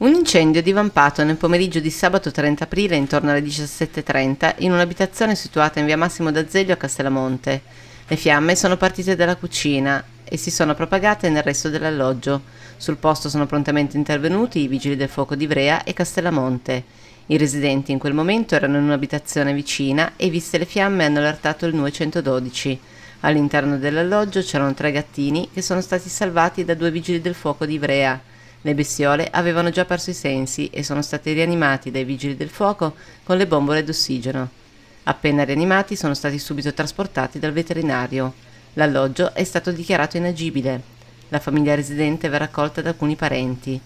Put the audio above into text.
Un incendio è divampato nel pomeriggio di sabato 30 aprile intorno alle 17.30 in un'abitazione situata in via Massimo d'Azeglio a Castellamonte. Le fiamme sono partite dalla cucina e si sono propagate nel resto dell'alloggio. Sul posto sono prontamente intervenuti i vigili del fuoco di Ivrea e Castellamonte. I residenti in quel momento erano in un'abitazione vicina e viste le fiamme hanno allertato il 912. All'interno dell'alloggio c'erano tre gattini che sono stati salvati da due vigili del fuoco di Ivrea. Le bestiole avevano già perso i sensi e sono stati rianimati dai vigili del fuoco con le bombole d'ossigeno. Appena rianimati sono stati subito trasportati dal veterinario. L'alloggio è stato dichiarato inagibile. La famiglia residente verrà accolta da alcuni parenti.